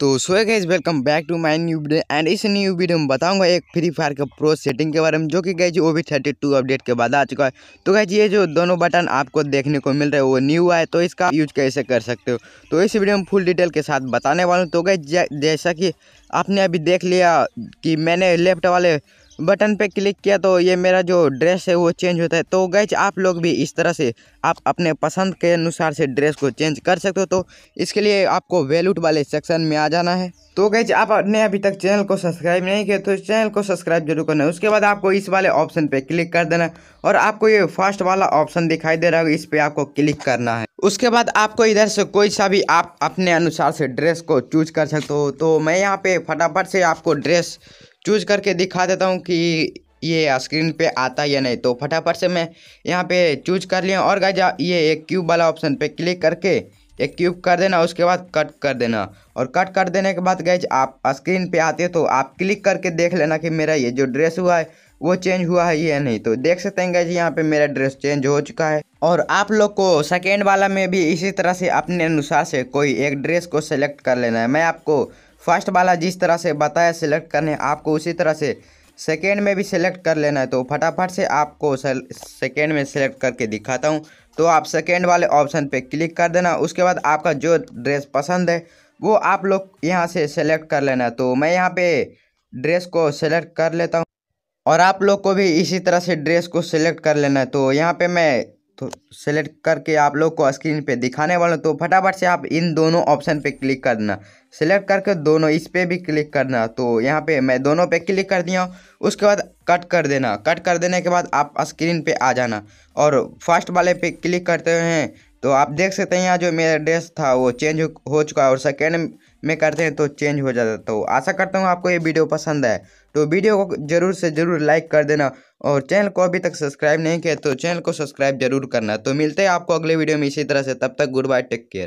तो सोए गए welcome back to my new video and इस न्यू वीडियो में बताऊंगा एक फ्री फायर का प्रो सेटिंग के बारे में जो कि गई जी वो भी थर्टी टू अपडेट के बाद आ चुका है तो गई ये जो दोनों बटन आपको देखने को मिल रहा है वो न्यू है तो इसका यूज कैसे कर सकते हो तो इस वीडियो में फुल डिटेल के साथ बताने वाला हूँ तो गई जैसा कि आपने अभी देख लिया कि मैंने लेफ्ट वाले बटन पे क्लिक किया तो ये मेरा जो ड्रेस है वो चेंज होता है तो गैच आप लोग भी इस तरह से आप अपने पसंद के अनुसार से ड्रेस को चेंज कर सकते हो तो इसके लिए आपको वेलूट वाले सेक्शन में आ जाना है तो आप आपने अभी तक चैनल को सब्सक्राइब नहीं किया तो चैनल को सब्सक्राइब जरूर करना है उसके बाद आपको इस वाले ऑप्शन पर क्लिक कर देना और आपको ये फर्स्ट वाला ऑप्शन दिखाई दे रहा है इस पर आपको क्लिक करना है उसके बाद आपको इधर से कोई सा भी आप अपने अनुसार से ड्रेस को चूज कर सकते हो तो मैं यहाँ पे फटाफट से आपको ड्रेस चूज करके दिखा देता हूँ कि ये स्क्रीन पे आता है या नहीं तो फटाफट से मैं यहाँ पे चूज कर लिया और गाय ये एक क्यूब वाला ऑप्शन पे क्लिक करके एक क्यूब कर देना उसके बाद कट कर देना और कट कर देने के बाद गए आप स्क्रीन पे आते हो तो आप क्लिक करके देख लेना कि मेरा ये जो ड्रेस हुआ है वो चेंज हुआ है या नहीं तो देख सकते हैं गैज यहाँ पे मेरा ड्रेस चेंज हो चुका है और आप लोग को सेकेंड वाला में भी इसी तरह से अपने अनुसार से कोई एक ड्रेस को सेलेक्ट कर लेना है मैं आपको फर्स्ट वाला जिस तरह से बताया सिलेक्ट करने आपको उसी तरह से सेकेंड में भी सिलेक्ट कर लेना है तो फटाफट से आपको सेकेंड में सिलेक्ट करके दिखाता हूँ तो आप सेकेंड वाले ऑप्शन पे क्लिक कर देना उसके बाद आपका जो ड्रेस पसंद है वो आप लोग यहाँ से सेलेक्ट कर लेना तो मैं यहाँ पे ड्रेस को सेलेक्ट कर लेता हूँ और आप लोग को भी इसी तरह से ड्रेस को सिलेक्ट कर लेना है तो यहाँ पे मैं तो सेलेक्ट करके आप लोग को स्क्रीन पे दिखाने वाला तो फटाफट से आप इन दोनों ऑप्शन पे क्लिक करना सेलेक्ट करके दोनों इस पे भी क्लिक करना तो यहाँ पे मैं दोनों पे क्लिक कर दिया उसके बाद कट कर देना कट कर देने के बाद आप स्क्रीन पे आ जाना और फर्स्ट वाले पे क्लिक करते हैं तो आप देख सकते हैं यहाँ जो मेरा एड्रेस था वो चेंज हो चुका है और सेकेंड में करते हैं तो चेंज हो जाता तो आशा करता हूँ आपको ये वीडियो पसंद आए तो वीडियो को जरूर से ज़रूर लाइक कर देना और चैनल को अभी तक सब्सक्राइब नहीं किया तो चैनल को सब्सक्राइब जरूर करना तो मिलते हैं आपको अगले वीडियो में इसी तरह से तब तक गुड बाय टेक केयर